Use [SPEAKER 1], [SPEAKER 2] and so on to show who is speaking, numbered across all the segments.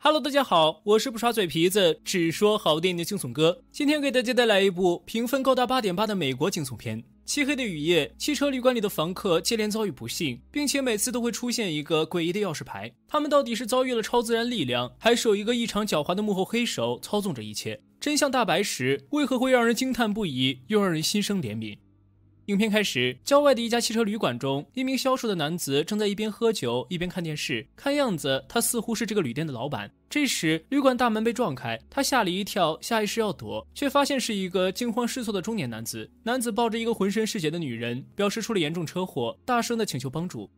[SPEAKER 1] Hello，大家好，我是不耍嘴皮子，只说好电影的惊悚哥。今天给大家带来一部评分高达八点八的美国惊悚片。漆黑的雨夜，汽车旅馆里的房客接连遭遇不幸，并且每次都会出现一个诡异的钥匙牌。他们到底是遭遇了超自然力量，还是有一个异常狡猾的幕后黑手操纵着一切？真相大白时，为何会让人惊叹不已，又让人心生怜悯？影片开始，郊外的一家汽车旅馆中，一名消瘦的男子正在一边喝酒一边看电视，看样子他似乎是这个旅店的老板。这时，旅馆大门被撞开，他吓了一跳，下意识要躲，却发现是一个惊慌失措的中年男子。男子抱着一个浑身是血的女人，表示出了严重车祸，大声的请求帮助。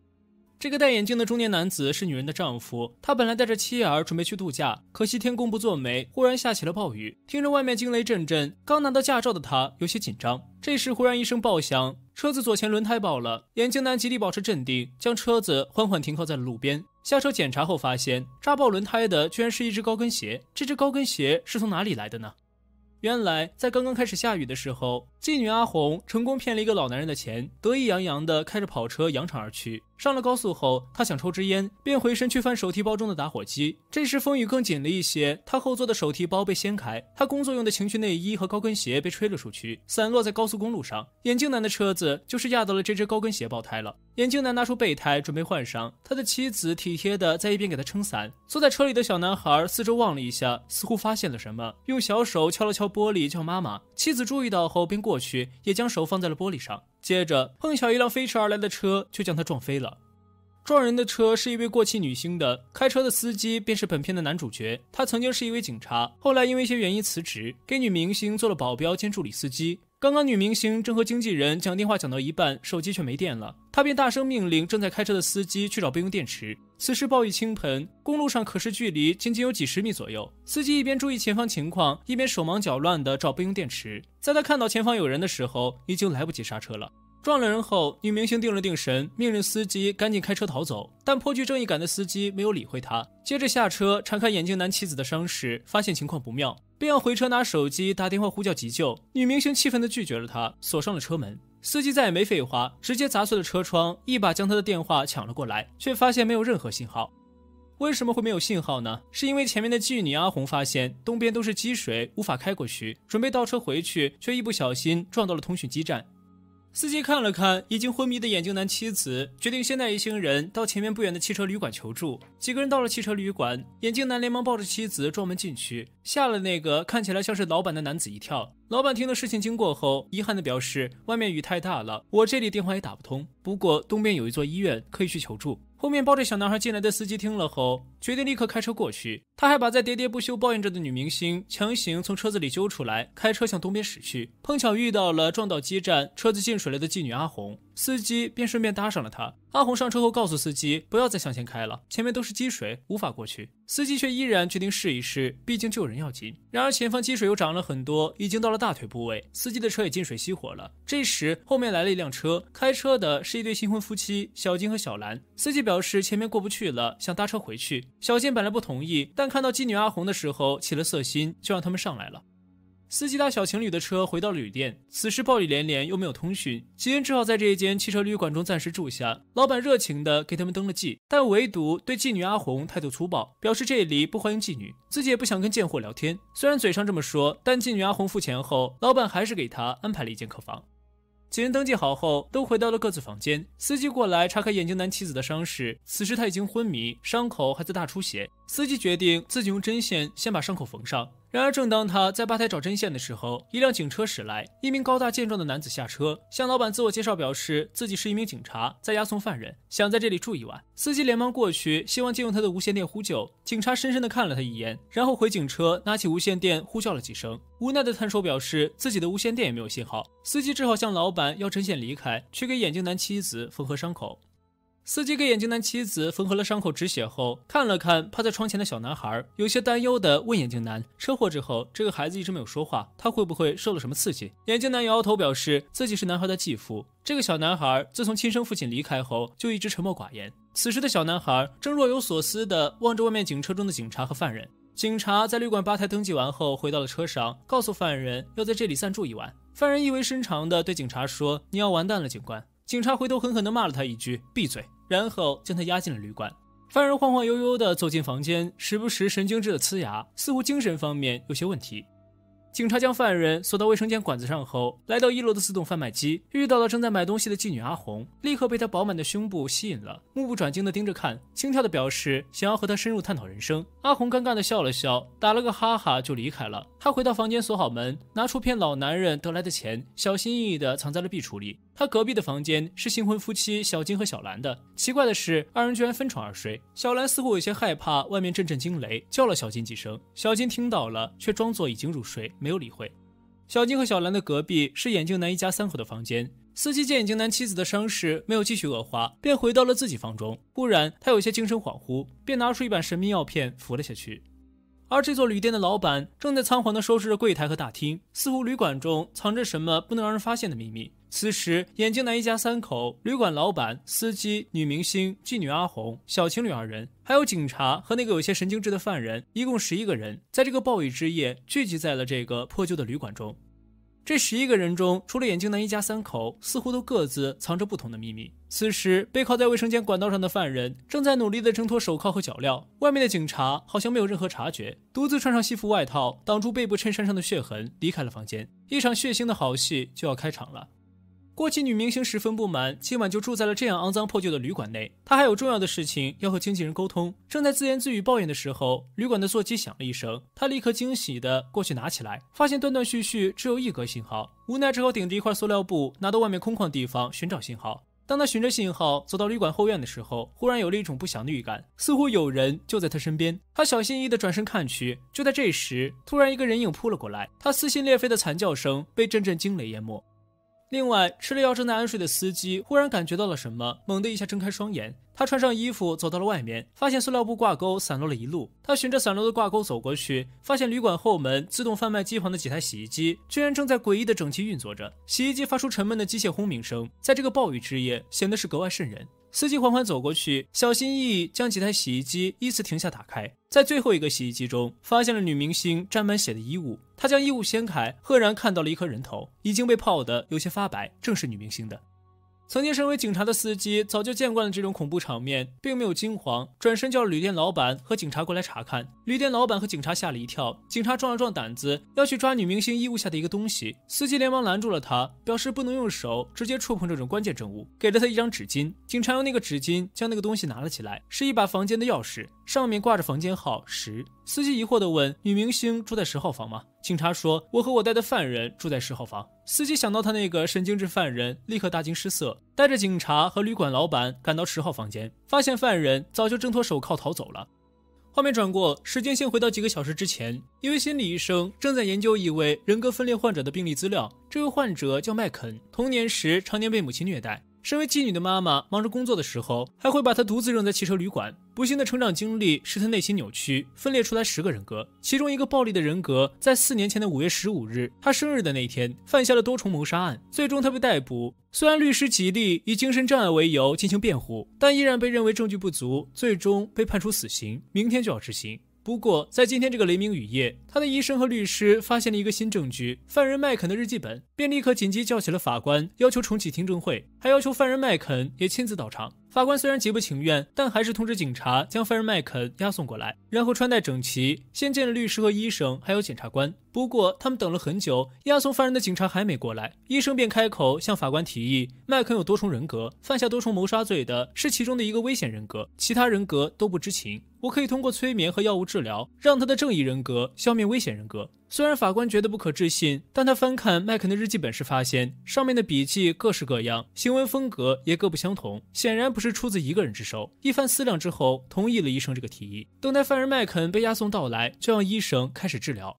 [SPEAKER 1] 这个戴眼镜的中年男子是女人的丈夫，他本来带着妻儿准备去度假，可惜天公不作美，忽然下起了暴雨。听着外面惊雷阵阵，刚拿到驾照的他有些紧张。这时忽然一声爆响，车子左前轮胎爆了。眼镜男极力保持镇定，将车子缓缓停靠在了路边。下车检查后发现，扎爆轮胎的居然是一只高跟鞋。这只高跟鞋是从哪里来的呢？原来在刚刚开始下雨的时候。妓女阿红成功骗了一个老男人的钱，得意洋洋地开着跑车扬长而去。上了高速后，她想抽支烟，便回身去翻手提包中的打火机。这时风雨更紧了一些，她后座的手提包被掀开，她工作用的情趣内衣和高跟鞋被吹了出去，散落在高速公路上。眼镜男的车子就是压到了这只高跟鞋，爆胎了。眼镜男拿出备胎准备换上，他的妻子体贴地在一边给他撑伞。坐在车里的小男孩四周望了一下，似乎发现了什么，用小手敲了敲玻璃叫妈妈。妻子注意到后便过。过去也将手放在了玻璃上，接着碰巧一辆飞驰而来的车就将他撞飞了。撞人的车是一位过气女星的，开车的司机便是本片的男主角。他曾经是一位警察，后来因为一些原因辞职，给女明星做了保镖兼助理司机。刚刚女明星正和经纪人讲电话，讲到一半，手机却没电了，她便大声命令正在开车的司机去找备用电池。此时暴雨倾盆，公路上可视距离仅仅有几十米左右。司机一边注意前方情况，一边手忙脚乱地找备用电池。在他看到前方有人的时候，已经来不及刹车了。撞了人后，女明星定了定神，命令司机赶紧开车逃走。但颇具正义感的司机没有理会他，接着下车查看眼镜男妻子的伤势，发现情况不妙，便要回车拿手机打电话呼叫急救。女明星气愤地拒绝了他，锁上了车门。司机再也没废话，直接砸碎了车窗，一把将他的电话抢了过来，却发现没有任何信号。为什么会没有信号呢？是因为前面的妓女阿红发现东边都是积水，无法开过去，准备倒车回去，却一不小心撞到了通讯基站。司机看了看已经昏迷的眼镜男妻子，决定先带一行人到前面不远的汽车旅馆求助。几个人到了汽车旅馆，眼镜男连忙抱着妻子撞门进去，吓了那个看起来像是老板的男子一跳。老板听到事情经过后，遗憾的表示：外面雨太大了，我这里电话也打不通。不过东边有一座医院，可以去求助。后面抱着小男孩进来的司机听了后，决定立刻开车过去。他还把在喋喋不休抱怨着的女明星强行从车子里揪出来，开车向东边驶去。碰巧遇到了撞到基站、车子进水了的妓女阿红，司机便顺便搭上了她。阿红上车后告诉司机不要再向前开了，前面都是积水，无法过去。司机却依然决定试一试，毕竟救人要紧。然而前方积水又涨了很多，已经到了大腿部位，司机的车也进水熄火了。这时后面来了一辆车，开车的是一对新婚夫妻小金和小兰。司机表示前面过不去了，想搭车回去。小金本来不同意，但看到妓女阿红的时候起了色心，就让他们上来了。司机搭小情侣的车回到了旅店。此时暴雨连连，又没有通讯，几人只好在这一间汽车旅馆中暂时住下。老板热情的给他们登了记，但唯独对妓女阿红态度粗暴，表示这里不欢迎妓女，自己也不想跟贱货聊天。虽然嘴上这么说，但妓女阿红付钱后，老板还是给她安排了一间客房。几人登记好后，都回到了各自房间。司机过来查看眼镜男妻子的伤势，此时他已经昏迷，伤口还在大出血。司机决定自己用针线先把伤口缝上。然而，正当他在吧台找针线的时候，一辆警车驶来，一名高大健壮的男子下车，向老板自我介绍，表示自己是一名警察，在押送犯人，想在这里住一晚。司机连忙过去，希望借用他的无线电呼救。警察深深地看了他一眼，然后回警车，拿起无线电呼叫了几声。无奈的摊手表示自己的无线电也没有信号。司机只好向老板要针线离开，去给眼镜男妻子缝合伤口。司机给眼镜男妻子缝合了伤口止血后，看了看趴在窗前的小男孩，有些担忧地问眼镜男：“车祸之后，这个孩子一直没有说话，他会不会受了什么刺激？”眼镜男摇头表示自己是男孩的继父。这个小男孩自从亲生父亲离开后，就一直沉默寡言。此时的小男孩正若有所思地望着外面警车中的警察和犯人。警察在旅馆吧台登记完后，回到了车上，告诉犯人要在这里暂住一晚。犯人意味深长地对警察说：“你要完蛋了，警官。”警察回头狠狠地骂了他一句：“闭嘴。”然后将他押进了旅馆。犯人晃晃悠悠地走进房间，时不时神经质的呲牙，似乎精神方面有些问题。警察将犯人锁到卫生间管子上后，来到一楼的自动贩卖机，遇到了正在买东西的妓女阿红，立刻被她饱满的胸部吸引了，目不转睛地盯着看，轻跳地表示想要和她深入探讨人生。阿红尴尬地笑了笑，打了个哈哈就离开了。他回到房间，锁好门，拿出骗老男人得来的钱，小心翼翼地藏在了壁橱里。他隔壁的房间是新婚夫妻小金和小兰的。奇怪的是，二人居然分床而睡。小兰似乎有些害怕，外面阵阵惊雷，叫了小金几声。小金听到了，却装作已经入睡，没有理会。小金和小兰的隔壁是眼镜男一家三口的房间。司机见眼镜男妻子的伤势没有继续恶化，便回到了自己房中。忽然，他有些精神恍惚，便拿出一板神秘药片服了下去。而这座旅店的老板正在仓皇地收拾着柜台和大厅，似乎旅馆中藏着什么不能让人发现的秘密。此时，眼镜男一家三口、旅馆老板、司机、女明星、妓女阿红、小情侣二人，还有警察和那个有些神经质的犯人，一共十一个人，在这个暴雨之夜聚集在了这个破旧的旅馆中。这十一个人中，除了眼镜男一家三口，似乎都各自藏着不同的秘密。此时，背靠在卫生间管道上的犯人正在努力地挣脱手铐和脚镣，外面的警察好像没有任何察觉，独自穿上西服外套，挡住背部衬衫上的血痕，离开了房间。一场血腥的好戏就要开场了。过气女明星十分不满，今晚就住在了这样肮脏破旧的旅馆内。她还有重要的事情要和经纪人沟通。正在自言自语抱怨的时候，旅馆的座机响了一声。她立刻惊喜的过去拿起来，发现断断续续只有一格信号。无奈，只好顶着一块塑料布，拿到外面空旷地方寻找信号。当他循着信号走到旅馆后院的时候，忽然有了一种不祥的预感，似乎有人就在他身边。他小心翼翼地转身看去，就在这时，突然一个人影扑了过来。他撕心裂肺的惨叫声被阵阵惊雷淹没。另外吃了药正在安睡的司机忽然感觉到了什么，猛地一下睁开双眼。他穿上衣服走到了外面，发现塑料布挂钩散落了一路。他循着散落的挂钩走过去，发现旅馆后门自动贩卖机旁的几台洗衣机居然正在诡异的整齐运作着。洗衣机发出沉闷的机械轰鸣声，在这个暴雨之夜显得是格外渗人。司机缓缓走过去，小心翼翼将几台洗衣机依次停下打开，在最后一个洗衣机中发现了女明星沾满血的衣物。他将衣物掀开，赫然看到了一颗人头，已经被泡得有些发白，正是女明星的。曾经身为警察的司机早就见惯了这种恐怖场面，并没有惊慌，转身叫旅店老板和警察过来查看。旅店老板和警察吓了一跳，警察壮了壮胆子，要去抓女明星衣物下的一个东西。司机连忙拦住了他，表示不能用手直接触碰这种关键证物，给了他一张纸巾。警察用那个纸巾将那个东西拿了起来，是一把房间的钥匙，上面挂着房间号十。司机疑惑地问：“女明星住在十号房吗？”警察说：“我和我带的犯人住在十号房。”司机想到他那个神经质犯人，立刻大惊失色，带着警察和旅馆老板赶到十号房间，发现犯人早就挣脱手铐逃走了。画面转过，时间线回到几个小时之前，一位心理医生正在研究一位人格分裂患者的病例资料。这位患者叫麦肯，童年时常年被母亲虐待。身为妓女的妈妈，忙着工作的时候，还会把她独自扔在汽车旅馆。不幸的成长经历使她内心扭曲，分裂出来十个人格，其中一个暴力的人格，在四年前的五月十五日，她生日的那天，犯下了多重谋杀案。最终她被逮捕，虽然律师极力以精神障碍为由进行辩护，但依然被认为证据不足，最终被判处死刑。明天就要执行。不过，在今天这个雷鸣雨夜，他的医生和律师发现了一个新证据——犯人麦肯的日记本，便立刻紧急叫起了法官，要求重启听证会，还要求犯人麦肯也亲自到场。法官虽然极不情愿，但还是通知警察将犯人麦肯押送过来，然后穿戴整齐，先见了律师和医生，还有检察官。不过，他们等了很久，押送犯人的警察还没过来，医生便开口向法官提议：麦肯有多重人格，犯下多重谋杀罪的是其中的一个危险人格，其他人格都不知情。我可以通过催眠和药物治疗，让他的正义人格消灭危险人格。虽然法官觉得不可置信，但他翻看麦肯的日记本时，发现上面的笔记各式各样，行文风格也各不相同，显然不是出自一个人之手。一番思量之后，同意了医生这个提议。等待犯人麦肯被押送到来，就让医生开始治疗。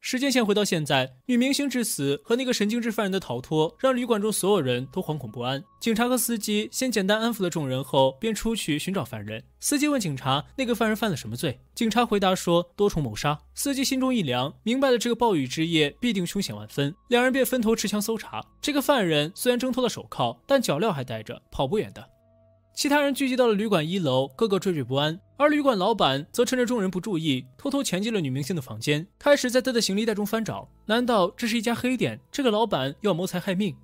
[SPEAKER 1] 时间线回到现在，女明星之死和那个神经质犯人的逃脱，让旅馆中所有人都惶恐不安。警察和司机先简单安抚了众人后，便出去寻找犯人。司机问警察：“那个犯人犯了什么罪？”警察回答说：“多重谋杀。”司机心中一凉，明白了这个暴雨之夜必定凶险万分。两人便分头持枪搜查。这个犯人虽然挣脱了手铐，但脚镣还带着，跑不远的。其他人聚集到了旅馆一楼，个个惴惴不安。而旅馆老板则趁着众人不注意，偷偷潜进了女明星的房间，开始在她的行李袋中翻找。难道这是一家黑点？这个老板要谋财害命？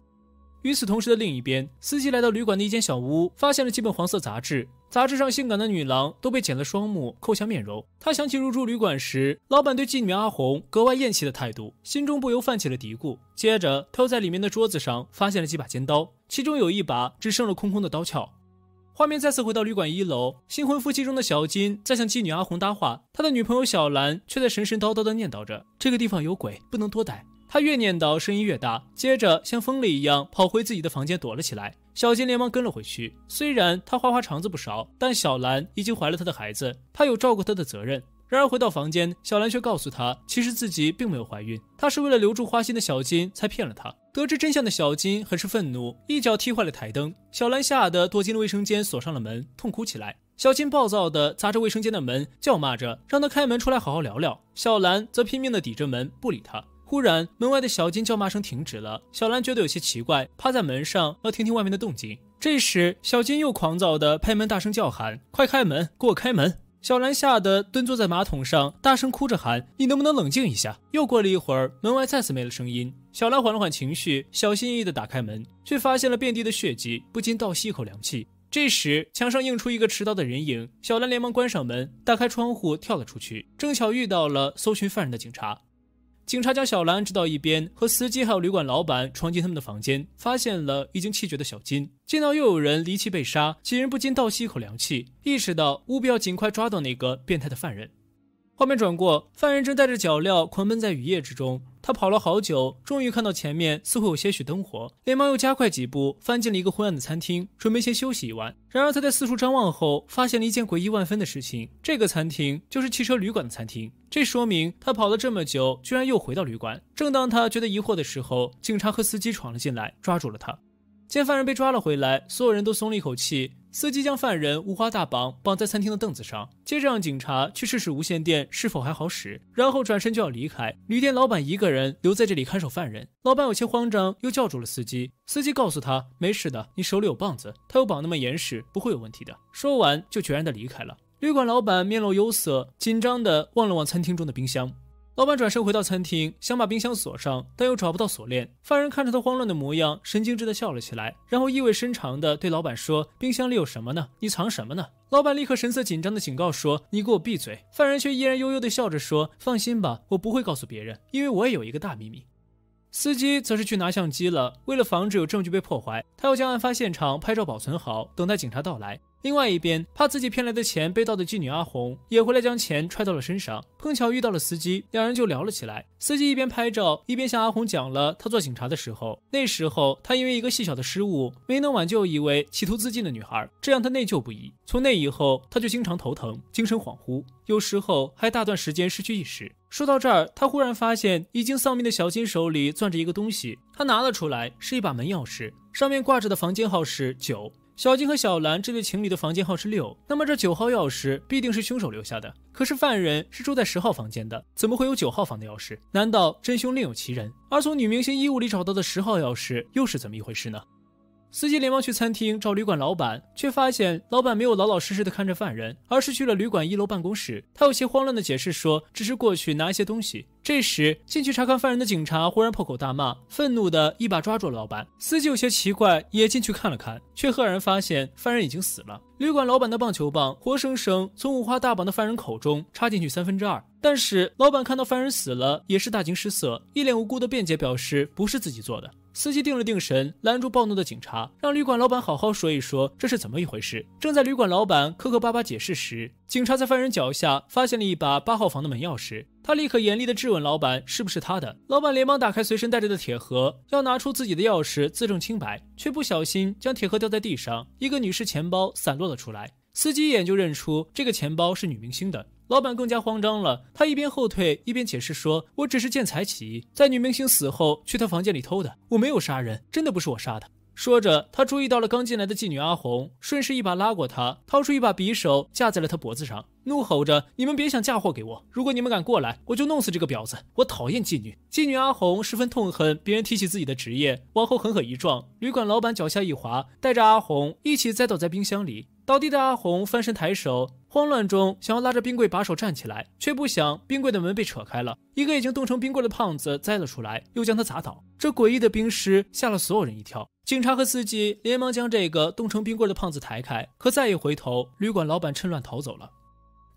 [SPEAKER 1] 与此同时的另一边，司机来到旅馆的一间小屋，发现了几本黄色杂志。杂志上性感的女郎都被剪了双目、扣下面容。他想起入住旅馆时，老板对妓女阿红格外厌弃的态度，心中不由泛起了嘀咕。接着，他又在里面的桌子上发现了几把尖刀，其中有一把只剩了空空的刀鞘。画面再次回到旅馆一楼，新婚夫妻中的小金在向妓女阿红搭话，他的女朋友小兰却在神神叨叨地念叨着：“这个地方有鬼，不能多待。”她越念叨，声音越大，接着像疯了一样跑回自己的房间躲了起来。小金连忙跟了回去。虽然他花花肠子不少，但小兰已经怀了他的孩子，他有照顾他的责任。然而回到房间，小兰却告诉她，其实自己并没有怀孕，她是为了留住花心的小金才骗了他。得知真相的小金很是愤怒，一脚踢坏了台灯。小兰吓得躲进了卫生间，锁上了门，痛哭起来。小金暴躁地砸着卫生间的门，叫骂着，让他开门出来好好聊聊。小兰则拼命地抵着门，不理他。忽然，门外的小金叫骂声停止了。小兰觉得有些奇怪，趴在门上要听听外面的动静。这时，小金又狂躁地拍门，大声叫喊：“快开门，给我开门！”小兰吓得蹲坐在马桶上，大声哭着喊：“你能不能冷静一下？”又过了一会儿，门外再次没了声音。小兰缓了缓情绪，小心翼翼地打开门，却发现了遍地的血迹，不禁倒吸一口凉气。这时，墙上映出一个持刀的人影。小兰连忙关上门，打开窗户跳了出去，正巧遇到了搜寻犯人的警察。警察将小兰支到一边，和司机还有旅馆老板闯进他们的房间，发现了已经气绝的小金。见到又有人离奇被杀，几人不禁倒吸一口凉气，意识到务必要尽快抓到那个变态的犯人。画面转过，犯人正带着脚镣狂奔在雨夜之中。他跑了好久，终于看到前面似乎有些许灯火，连忙又加快几步，翻进了一个昏暗的餐厅，准备先休息一晚。然而他在四处张望后，发现了一件诡异万分的事情：这个餐厅就是汽车旅馆的餐厅。这说明他跑了这么久，居然又回到旅馆。正当他觉得疑惑的时候，警察和司机闯了进来，抓住了他。见犯人被抓了回来，所有人都松了一口气。司机将犯人五花大绑，绑在餐厅的凳子上，接着让警察去试试无线电是否还好使，然后转身就要离开。旅店老板一个人留在这里看守犯人。老板有些慌张，又叫住了司机。司机告诉他：“没事的，你手里有棒子，他又绑那么严实，不会有问题的。”说完，就决然的离开了。旅馆老板面露忧色，紧张的望了望餐厅中的冰箱。老板转身回到餐厅，想把冰箱锁上，但又找不到锁链。犯人看着他慌乱的模样，神经质地笑了起来，然后意味深长地对老板说：“冰箱里有什么呢？你藏什么呢？”老板立刻神色紧张地警告说：“你给我闭嘴！”犯人却依然悠悠地笑着说：“放心吧，我不会告诉别人，因为我也有一个大秘密。”司机则是去拿相机了，为了防止有证据被破坏，他要将案发现场拍照保存好，等待警察到来。另外一边，怕自己骗来的钱被盗的妓女阿红也回来将钱揣到了身上，碰巧遇到了司机，两人就聊了起来。司机一边拍照，一边向阿红讲了他做警察的时候，那时候他因为一个细小的失误，没能挽救一位企图自尽的女孩，这让他内疚不已。从那以后，他就经常头疼、精神恍惚，有时候还大段时间失去意识。说到这儿，他忽然发现已经丧命的小金手里攥着一个东西，他拿了出来，是一把门钥匙，上面挂着的房间号是九。小金和小兰这对情侣的房间号是六，那么这九号钥匙必定是凶手留下的。可是犯人是住在十号房间的，怎么会有九号房的钥匙？难道真凶另有其人？而从女明星衣物里找到的十号钥匙又是怎么一回事呢？司机连忙去餐厅找旅馆老板，却发现老板没有老老实实的看着犯人，而是去了旅馆一楼办公室。他有些慌乱的解释说：“只是过去拿一些东西。”这时，进去查看犯人的警察忽然破口大骂，愤怒的一把抓住了老板。司机有些奇怪，也进去看了看，却赫然发现犯人已经死了。旅馆老板的棒球棒活生生从五花大绑的犯人口中插进去三分之二，但是老板看到犯人死了，也是大惊失色，一脸无辜的辩解表示：“不是自己做的。”司机定了定神，拦住暴怒的警察，让旅馆老板好好说一说这是怎么一回事。正在旅馆老板磕磕巴巴解释时，警察在犯人脚下发现了一把八号房的门钥匙，他立刻严厉地质问老板是不是他的。老板连忙打开随身带着的铁盒，要拿出自己的钥匙自证清白，却不小心将铁盒掉在地上，一个女士钱包散落了出来。司机一眼就认出这个钱包是女明星的。老板更加慌张了，他一边后退一边解释说：“我只是见财起意，在女明星死后去她房间里偷的，我没有杀人，真的不是我杀的。”说着，他注意到了刚进来的妓女阿红，顺势一把拉过她，掏出一把匕首架在了她脖子上，怒吼着：“你们别想嫁祸给我！如果你们敢过来，我就弄死这个婊子！我讨厌妓女！”妓女阿红十分痛恨别人提起自己的职业，往后狠狠一撞，旅馆老板脚下一滑，带着阿红一起栽倒在冰箱里。倒地的阿红翻身抬手，慌乱中想要拉着冰柜把手站起来，却不想冰柜的门被扯开了，一个已经冻成冰棍的胖子栽了出来，又将他砸倒。这诡异的冰尸吓了所有人一跳，警察和司机连忙将这个冻成冰棍的胖子抬开，可再一回头，旅馆老板趁乱逃走了。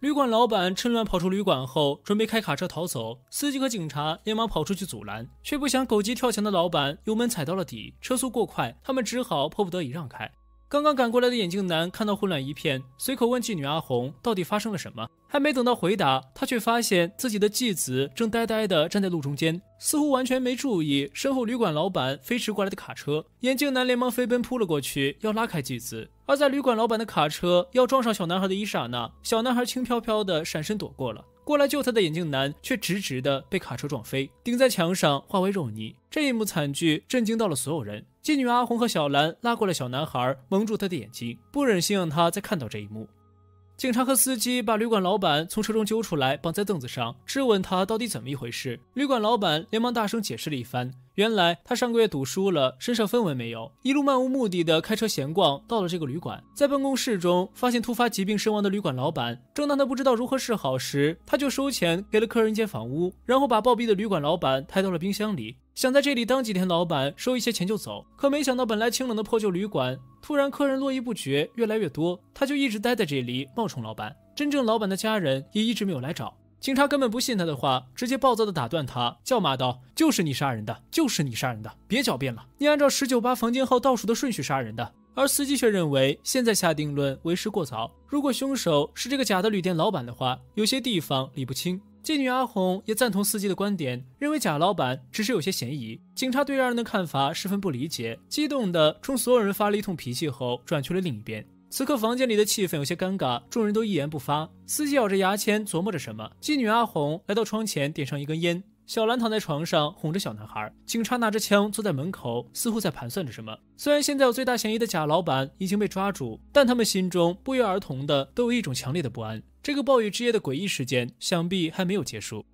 [SPEAKER 1] 旅馆老板趁乱跑出旅馆后，准备开卡车逃走，司机和警察连忙跑出去阻拦，却不想狗急跳墙的老板油门踩到了底，车速过快，他们只好迫不得已让开。刚刚赶过来的眼镜男看到混乱一片，随口问妓女阿红：“到底发生了什么？”还没等到回答，他却发现自己的继子正呆呆地站在路中间，似乎完全没注意身后旅馆老板飞驰过来的卡车。眼镜男连忙飞奔扑了过去，要拉开继子。而在旅馆老板的卡车要撞上小男孩的一刹那，小男孩轻飘飘地闪身躲过了。过来救他的眼镜男，却直直的被卡车撞飞，顶在墙上，化为肉泥。这一幕惨剧震惊到了所有人。妓女阿红和小兰拉过了小男孩，蒙住他的眼睛，不忍心让他再看到这一幕。警察和司机把旅馆老板从车中揪出来，绑在凳子上，质问他到底怎么一回事。旅馆老板连忙大声解释了一番。原来他上个月赌输了，身上分文没有，一路漫无目的的开车闲逛，到了这个旅馆，在办公室中发现突发疾病身亡的旅馆老板。正当他不知道如何是好时，他就收钱给了客人一间房屋，然后把暴毙的旅馆老板抬到了冰箱里，想在这里当几天老板，收一些钱就走。可没想到，本来清冷的破旧旅馆，突然客人络绎不绝，越来越多，他就一直待在这里冒充老板。真正老板的家人也一直没有来找。警察根本不信他的话，直接暴躁的打断他，叫骂道：“就是你杀人的，就是你杀人的，别狡辩了！你按照十九八房间号倒数的顺序杀人的。”而司机却认为现在下定论为时过早。如果凶手是这个假的旅店老板的话，有些地方理不清。妓女阿红也赞同司机的观点，认为假老板只是有些嫌疑。警察对二人的看法十分不理解，激动的冲所有人发了一通脾气后，转去了另一边。此刻房间里的气氛有些尴尬，众人都一言不发。司机咬着牙签琢磨着什么。妓女阿红来到窗前，点上一根烟。小兰躺在床上哄着小男孩。警察拿着枪坐在门口，似乎在盘算着什么。虽然现在有最大嫌疑的贾老板已经被抓住，但他们心中不约而同的都有一种强烈的不安。这个暴雨之夜的诡异事件，想必还没有结束。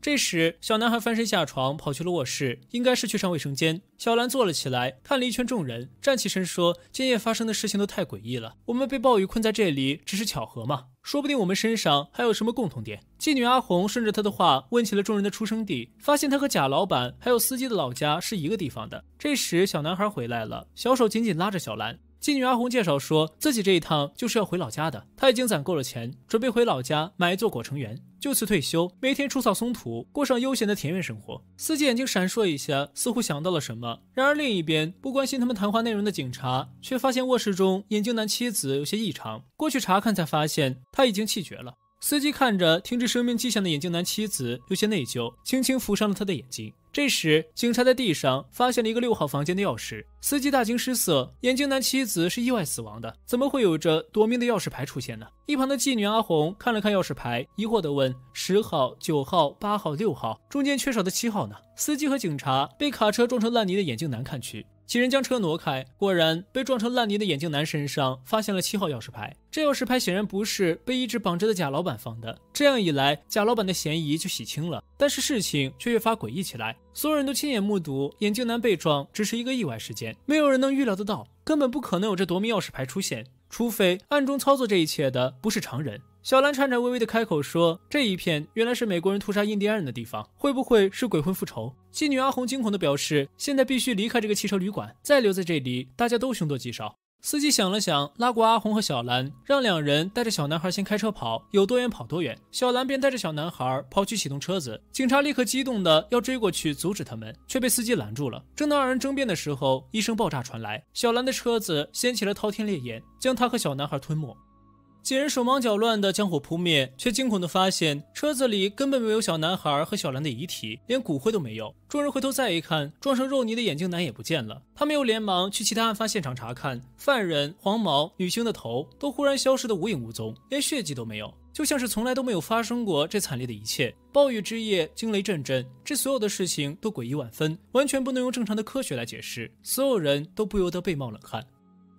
[SPEAKER 1] 这时，小男孩翻身下床，跑去了卧室，应该是去上卫生间。小兰坐了起来，看了一圈众人，站起身说：“今夜发生的事情都太诡异了，我们被暴雨困在这里，只是巧合吗？说不定我们身上还有什么共同点。”妓女阿红顺着他的话问起了众人的出生地，发现他和贾老板还有司机的老家是一个地方的。这时，小男孩回来了，小手紧紧拉着小兰。妓女阿红介绍说，自己这一趟就是要回老家的。她已经攒够了钱，准备回老家买一座果城园，就此退休，每天除草松土，过上悠闲的田园生活。司机眼睛闪烁一下，似乎想到了什么。然而，另一边不关心他们谈话内容的警察，却发现卧室中眼镜男妻子有些异常，过去查看才发现他已经气绝了。司机看着停止生命迹象的眼镜男妻子，有些内疚，轻轻扶上了他的眼睛。这时，警察在地上发现了一个六号房间的钥匙，司机大惊失色。眼镜男妻子是意外死亡的，怎么会有着夺命的钥匙牌出现呢？一旁的妓女阿红看了看钥匙牌，疑惑地问：“十号、九号、八号、六号，中间缺少的七号呢？”司机和警察被卡车撞成烂泥的眼镜男看去。几人将车挪开，果然被撞成烂泥的眼镜男身上发现了七号钥匙牌。这钥匙牌显然不是被一直绑着的贾老板放的，这样一来，贾老板的嫌疑就洗清了。但是事情却越发诡异起来，所有人都亲眼目睹眼镜男被撞，只是一个意外事件，没有人能预料得到，根本不可能有这夺命钥匙牌出现。除非暗中操作这一切的不是常人，小兰颤颤巍巍地开口说：“这一片原来是美国人屠杀印第安人的地方，会不会是鬼魂复仇？”妓女阿红惊恐地表示：“现在必须离开这个汽车旅馆，再留在这里，大家都凶多吉少。”司机想了想，拉过阿红和小兰，让两人带着小男孩先开车跑，有多远跑多远。小兰便带着小男孩跑去启动车子，警察立刻激动的要追过去阻止他们，却被司机拦住了。正当二人争辩的时候，一声爆炸传来，小兰的车子掀起了滔天烈焰，将他和小男孩吞没。几人手忙脚乱的将火扑灭，却惊恐的发现车子里根本没有小男孩和小兰的遗体，连骨灰都没有。众人回头再一看，撞成肉泥的眼镜男也不见了。他们又连忙去其他案发现场查看，犯人黄毛、女星的头都忽然消失的无影无踪，连血迹都没有，就像是从来都没有发生过这惨烈的一切。暴雨之夜，惊雷阵阵，这所有的事情都诡异万分，完全不能用正常的科学来解释。所有人都不由得被冒冷汗。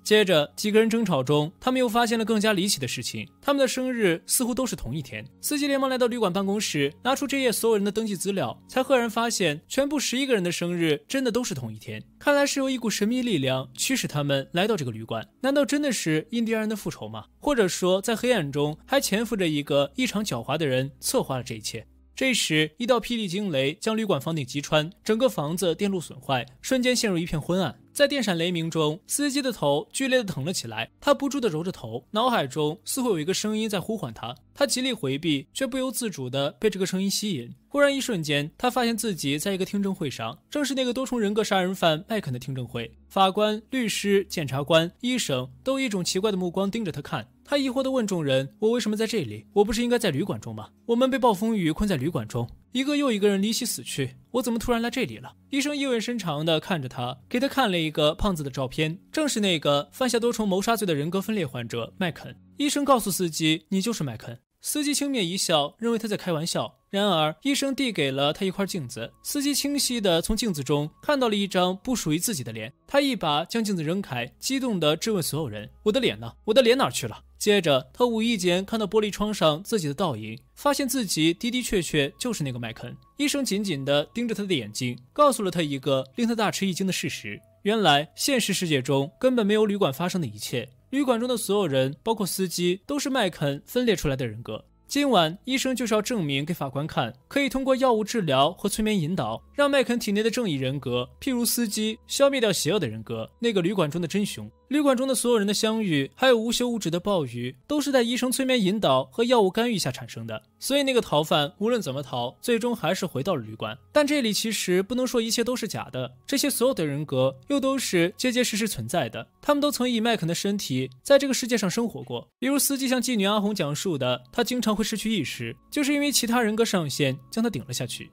[SPEAKER 1] 接着，几个人争吵中，他们又发现了更加离奇的事情：他们的生日似乎都是同一天。司机连忙来到旅馆办公室，拿出这页所有人的登记资料，才赫然发现，全部十一个人的生日真的都是同一天。看来是有一股神秘力量驱使他们来到这个旅馆。难道真的是印第安人的复仇吗？或者说，在黑暗中还潜伏着一个异常狡猾的人，策划了这一切？这时，一道霹雳惊雷将旅馆房顶击穿，整个房子电路损坏，瞬间陷入一片昏暗。在电闪雷鸣中，司机的头剧烈的疼了起来，他不住的揉着头，脑海中似乎有一个声音在呼唤他。他极力回避，却不由自主的被这个声音吸引。忽然，一瞬间，他发现自己在一个听证会上，正是那个多重人格杀人犯麦肯的听证会。法官、律师、检察官、医生都以一种奇怪的目光盯着他看。他疑惑地问众人：“我为什么在这里？我不是应该在旅馆中吗？”我们被暴风雨困在旅馆中，一个又一个人离奇死去，我怎么突然来这里了？医生意味深长地看着他，给他看了一个胖子的照片，正是那个犯下多重谋杀罪的人格分裂患者麦肯。医生告诉司机：“你就是麦肯。”司机轻蔑一笑，认为他在开玩笑。然而，医生递给了他一块镜子。司机清晰地从镜子中看到了一张不属于自己的脸。他一把将镜子扔开，激动地质问所有人：“我的脸呢？我的脸哪去了？”接着，他无意间看到玻璃窗上自己的倒影，发现自己的的确确就是那个麦肯。医生紧紧地盯着他的眼睛，告诉了他一个令他大吃一惊的事实：原来，现实世界中根本没有旅馆发生的一切。旅馆中的所有人，包括司机，都是麦肯分裂出来的人格。今晚，医生就是要证明给法官看，可以通过药物治疗和催眠引导，让麦肯体内的正义人格，譬如司机，消灭掉邪恶的人格，那个旅馆中的真凶。旅馆中的所有人的相遇，还有无休无止的暴雨，都是在医生催眠引导和药物干预下产生的。所以那个逃犯无论怎么逃，最终还是回到了旅馆。但这里其实不能说一切都是假的，这些所有的人格又都是结结实实存在的。他们都曾以麦肯的身体在这个世界上生活过。比如司机向妓女阿红讲述的，他经常会失去意识，就是因为其他人格上线将他顶了下去。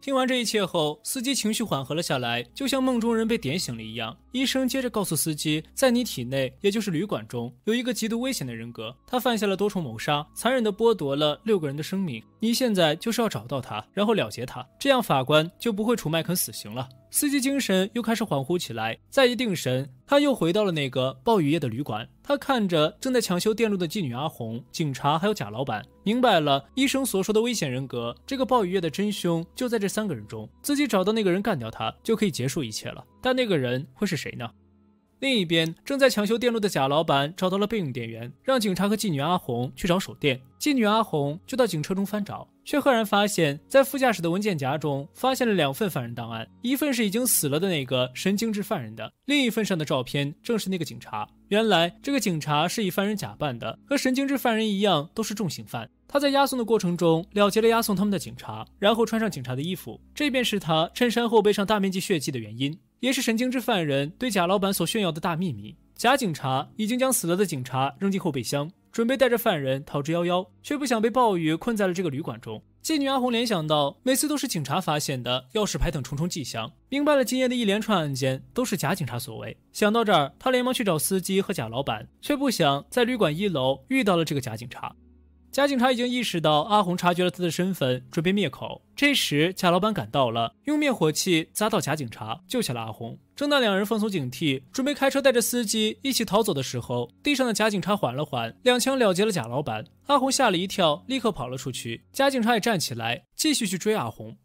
[SPEAKER 1] 听完这一切后，司机情绪缓和了下来，就像梦中人被点醒了一样。医生接着告诉司机，在你体内，也就是旅馆中，有一个极度危险的人格，他犯下了多重谋杀，残忍地剥夺了六个人的生命。你现在就是要找到他，然后了结他，这样法官就不会处麦肯死刑了。司机精神又开始恍惚起来，再一定神，他又回到了那个暴雨夜的旅馆。他看着正在抢修电路的妓女阿红、警察还有贾老板，明白了医生所说的危险人格。这个暴雨夜的真凶就在这三个人中，自己找到那个人干掉他，就可以结束一切了。但那个人会是谁呢？另一边，正在抢修电路的贾老板找到了备用电源，让警察和妓女阿红去找手电。妓女阿红就到警车中翻找。却赫然发现，在副驾驶的文件夹中发现了两份犯人档案，一份是已经死了的那个神经质犯人的，另一份上的照片正是那个警察。原来，这个警察是以犯人假扮的，和神经质犯人一样，都是重刑犯。他在押送的过程中了结了押送他们的警察，然后穿上警察的衣服，这便是他衬衫后背上大面积血迹的原因，也是神经质犯人对贾老板所炫耀的大秘密。假警察已经将死了的警察扔进后备箱。准备带着犯人逃之夭夭，却不想被暴雨困在了这个旅馆中。妓女阿红联想到每次都是警察发现的钥匙牌等重重迹象，明白了今夜的一连串案件都是假警察所为。想到这儿，她连忙去找司机和假老板，却不想在旅馆一楼遇到了这个假警察。假警察已经意识到阿红察觉了他的身份，准备灭口。这时，假老板赶到了，用灭火器砸到假警察，救下了阿红。正当两人放松警惕，准备开车带着司机一起逃走的时候，地上的假警察缓了缓，两枪了结了假老板。阿红吓了一跳，立刻跑了出去。假警察也站起来，继续去追阿红。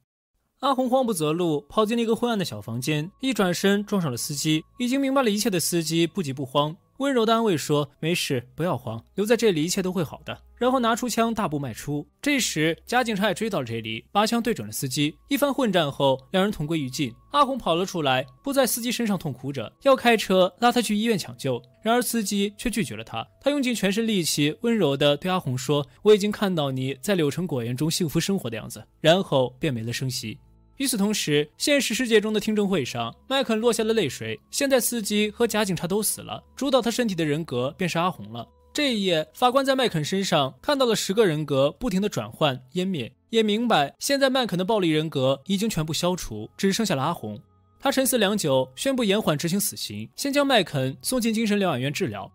[SPEAKER 1] 阿红慌不择路，跑进了一个昏暗的小房间，一转身撞上了司机。已经明白了一切的司机不急不慌。温柔的安慰说：“没事，不要慌，留在这里，一切都会好的。”然后拿出枪，大步迈出。这时，假警察也追到了这里，把枪对准了司机。一番混战后，两人同归于尽。阿红跑了出来，扑在司机身上痛哭着，要开车拉他去医院抢救。然而，司机却拒绝了他。他用尽全身力气，温柔的对阿红说：“我已经看到你在柳城果园中幸福生活的样子。”然后便没了声息。与此同时，现实世界中的听证会上，麦肯落下了泪水。现在司机和假警察都死了，主导他身体的人格便是阿红了。这一夜，法官在麦肯身上看到了十个人格不停的转换、湮灭，也明白现在麦肯的暴力人格已经全部消除，只剩下了阿红。他沉思良久，宣布延缓执行死刑，先将麦肯送进精神疗养院治疗。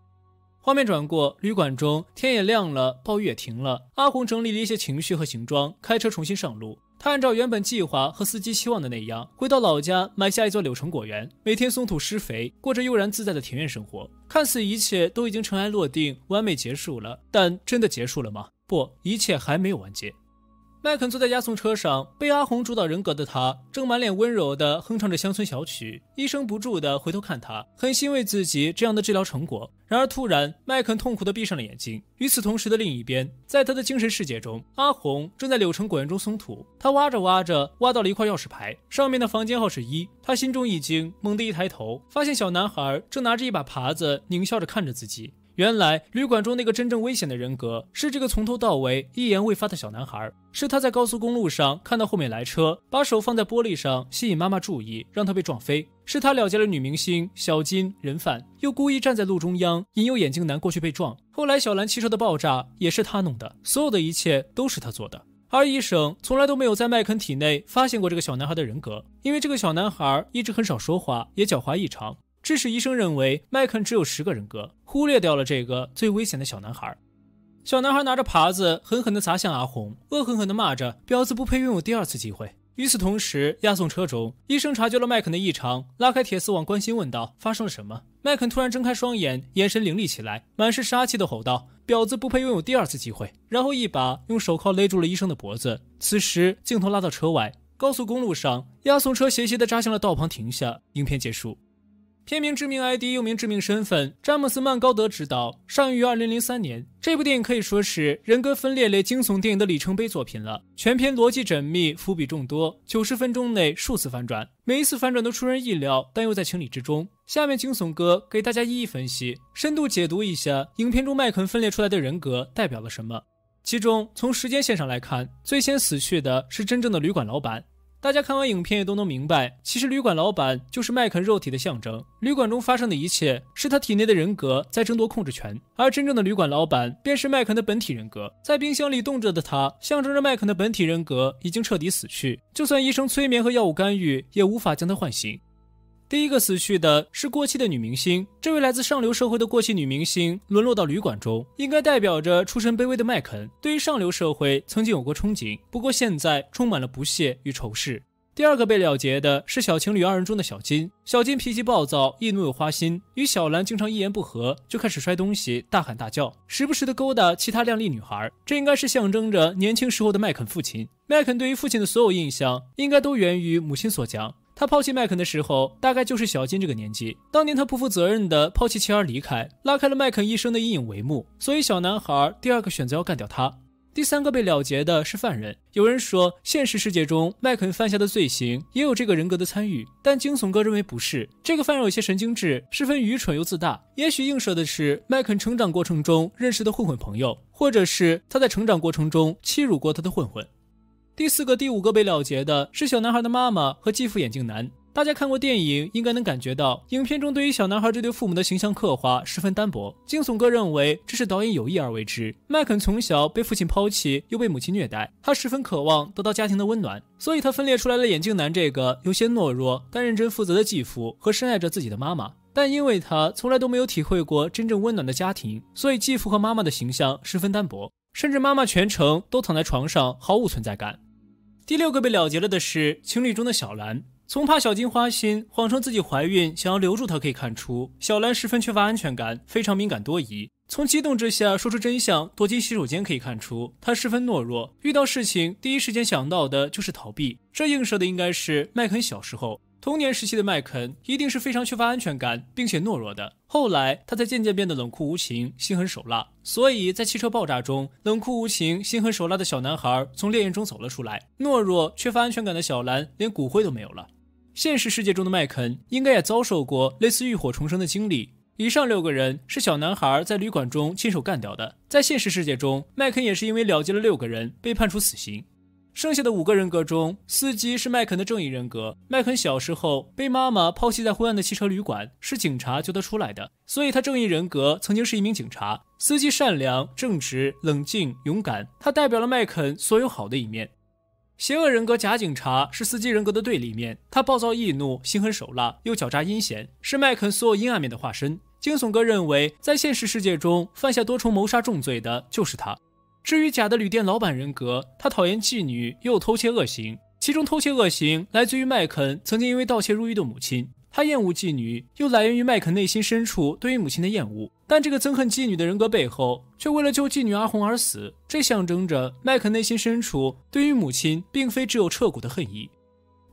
[SPEAKER 1] 画面转过，旅馆中天也亮了，暴雨也停了。阿红整理了一些情绪和行装，开车重新上路。他按照原本计划和司机期望的那样，回到老家买下一座柳城果园，每天松土施肥，过着悠然自在的田园生活。看似一切都已经尘埃落定，完美结束了，但真的结束了吗？不，一切还没有完结。麦肯坐在押送车上，被阿红主导人格的他正满脸温柔地哼唱着乡村小曲。医生不住地回头看他，很欣慰自己这样的治疗成果。然而突然，麦肯痛苦地闭上了眼睛。与此同时的另一边，在他的精神世界中，阿红正在柳城果园中松土。他挖着挖着，挖到了一块钥匙牌，上面的房间号是一。他心中一惊，猛地一抬头，发现小男孩正拿着一把耙子，狞笑着看着自己。原来旅馆中那个真正危险的人格是这个从头到尾一言未发的小男孩，是他在高速公路上看到后面来车，把手放在玻璃上吸引妈妈注意，让他被撞飞；是他了结了女明星小金人贩，又故意站在路中央引诱眼镜男过去被撞。后来小兰汽车的爆炸也是他弄的，所有的一切都是他做的。而医生从来都没有在麦肯体内发现过这个小男孩的人格，因为这个小男孩一直很少说话，也狡猾异常。致使医生认为麦肯只有十个人格，忽略掉了这个最危险的小男孩。小男孩拿着耙子狠狠地砸向阿红，恶狠狠地骂着：“婊子不配拥有第二次机会。”与此同时，押送车中，医生察觉了麦肯的异常，拉开铁丝网，关心问道：“发生了什么？”麦肯突然睁开双眼，眼神凌厉起来，满是杀气地吼道：“婊子不配拥有第二次机会！”然后一把用手铐勒住了医生的脖子。此时，镜头拉到车外，高速公路上，押送车斜斜地扎向了道旁停下。影片结束。片名《致命 ID》，又名《致命身份》，詹姆斯·曼高德执导，上映于2003年。这部电影可以说是人格分裂类惊悚电影的里程碑作品了。全片逻辑缜密，伏笔众多，九十分钟内数次反转，每一次反转都出人意料，但又在情理之中。下面惊悚哥给大家一一分析，深度解读一下影片中麦肯分裂出来的人格代表了什么。其中，从时间线上来看，最先死去的是真正的旅馆老板。大家看完影片也都能明白，其实旅馆老板就是麦肯肉体的象征。旅馆中发生的一切是他体内的人格在争夺控制权，而真正的旅馆老板便是麦肯的本体人格。在冰箱里冻着的他，象征着麦肯的本体人格已经彻底死去。就算医生催眠和药物干预，也无法将他唤醒。第一个死去的是过气的女明星。这位来自上流社会的过气女明星沦落到旅馆中，应该代表着出身卑微的麦肯对于上流社会曾经有过憧憬，不过现在充满了不屑与仇视。第二个被了结的是小情侣二人中的小金。小金脾气暴躁、易怒又花心，与小兰经常一言不合就开始摔东西、大喊大叫，时不时的勾搭其他靓丽女孩。这应该是象征着年轻时候的麦肯父亲。麦肯对于父亲的所有印象，应该都源于母亲所讲。他抛弃麦肯的时候，大概就是小金这个年纪。当年他不负责任的抛弃妻儿离开，拉开了麦肯一生的阴影帷幕。所以小男孩第二个选择要干掉他，第三个被了结的是犯人。有人说，现实世界中麦肯犯下的罪行也有这个人格的参与，但惊悚哥认为不是。这个犯人有些神经质，十分愚蠢又自大，也许映射的是麦肯成长过程中认识的混混朋友，或者是他在成长过程中欺辱过他的混混。第四个、第五个被了结的是小男孩的妈妈和继父眼镜男。大家看过电影，应该能感觉到，影片中对于小男孩这对父母的形象刻画十分单薄。惊悚哥认为这是导演有意而为之。麦肯从小被父亲抛弃，又被母亲虐待，他十分渴望得到家庭的温暖，所以他分裂出来了眼镜男这个有些懦弱但认真负责的继父和深爱着自己的妈妈。但因为他从来都没有体会过真正温暖的家庭，所以继父和妈妈的形象十分单薄。甚至妈妈全程都躺在床上，毫无存在感。第六个被了结了的是情侣中的小兰，从怕小金花心，谎称自己怀孕想要留住他可以看出，小兰十分缺乏安全感，非常敏感多疑。从激动之下说出真相，躲进洗手间可以看出，她十分懦弱，遇到事情第一时间想到的就是逃避。这映射的应该是麦肯小时候。童年时期的麦肯一定是非常缺乏安全感，并且懦弱的。后来，他才渐渐变得冷酷无情、心狠手辣。所以在汽车爆炸中，冷酷无情、心狠手辣的小男孩从烈焰中走了出来。懦弱、缺乏安全感的小兰连骨灰都没有了。现实世界中的麦肯应该也遭受过类似浴火重生的经历。以上六个人是小男孩在旅馆中亲手干掉的。在现实世界中，麦肯也是因为了结了六个人，被判处死刑。剩下的五个人格中，司机是麦肯的正义人格。麦肯小时候被妈妈抛弃在昏暗的汽车旅馆，是警察救他出来的，所以他正义人格曾经是一名警察。司机善良、正直、冷静、勇敢，他代表了麦肯所有好的一面。邪恶人格假警察是司机人格的对立面，他暴躁易怒、心狠手辣又狡诈阴险，是麦肯所有阴暗面的化身。惊悚哥认为，在现实世界中犯下多重谋杀重罪的就是他。至于假的旅店老板人格，他讨厌妓女又偷窃恶行，其中偷窃恶行来自于麦肯曾经因为盗窃入狱的母亲；他厌恶妓女又来源于麦肯内心深处对于母亲的厌恶。但这个憎恨妓女的人格背后，却为了救妓女阿红而死，这象征着麦肯内心深处对于母亲并非只有彻骨的恨意。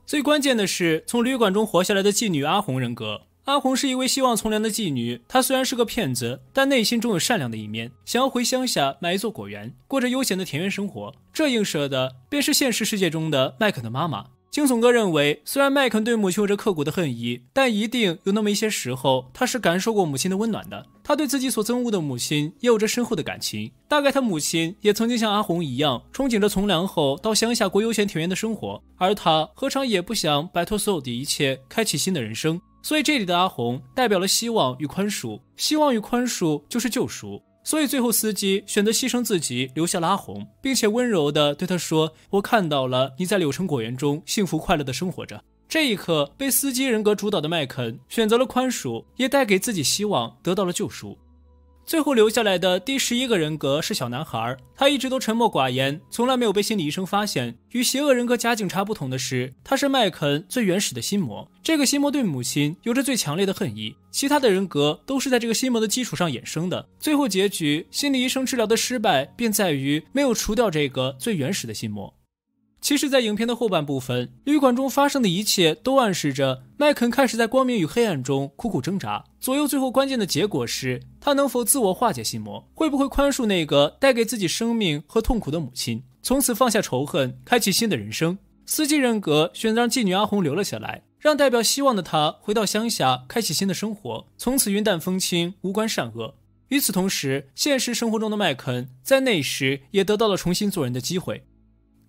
[SPEAKER 1] 最关键的是，从旅馆中活下来的妓女阿红人格。阿红是一位希望从良的妓女，她虽然是个骗子，但内心中有善良的一面，想要回乡下买一座果园，过着悠闲的田园生活。这映射的便是现实世界中的麦肯的妈妈。惊悚哥认为，虽然麦肯对母亲有着刻骨的恨意，但一定有那么一些时候，他是感受过母亲的温暖的。他对自己所憎恶的母亲也有着深厚的感情。大概他母亲也曾经像阿红一样，憧憬着从良后到乡下过悠闲田园的生活，而他何尝也不想摆脱所有的一切，开启新的人生？所以这里的阿红代表了希望与宽恕，希望与宽恕就是救赎。所以最后司机选择牺牲自己，留下了阿红，并且温柔的对他说：“我看到了你在柳城果园中幸福快乐的生活着。”这一刻，被司机人格主导的麦肯选择了宽恕，也带给自己希望，得到了救赎。最后留下来的第十一个人格是小男孩，他一直都沉默寡言，从来没有被心理医生发现。与邪恶人格假警察不同的是，他是麦肯最原始的心魔。这个心魔对母亲有着最强烈的恨意，其他的人格都是在这个心魔的基础上衍生的。最后结局，心理医生治疗的失败便在于没有除掉这个最原始的心魔。其实，在影片的后半部分，旅馆中发生的一切都暗示着麦肯开始在光明与黑暗中苦苦挣扎。左右最后关键的结果是，他能否自我化解心魔，会不会宽恕那个带给自己生命和痛苦的母亲，从此放下仇恨，开启新的人生？司机人格选择让妓女阿红留了下来，让代表希望的她回到乡下，开启新的生活，从此云淡风轻，无关善恶。与此同时，现实生活中的麦肯在那时也得到了重新做人的机会。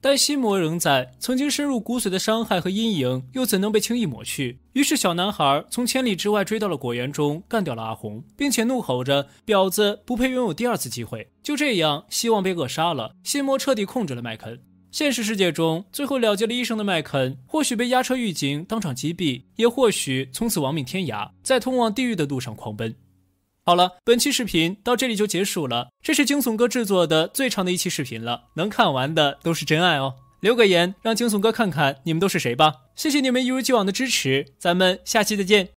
[SPEAKER 1] 但心魔仍在，曾经深入骨髓的伤害和阴影又怎能被轻易抹去？于是，小男孩从千里之外追到了果园中，干掉了阿红，并且怒吼着：“婊子不配拥有第二次机会！”就这样，希望被扼杀了，心魔彻底控制了麦肯。现实世界中，最后了结了医生的麦肯，或许被押车狱警当场击毙，也或许从此亡命天涯，在通往地狱的路上狂奔。好了，本期视频到这里就结束了。这是惊悚哥制作的最长的一期视频了，能看完的都是真爱哦！留个言，让惊悚哥看看你们都是谁吧。谢谢你们一如既往的支持，咱们下期再见。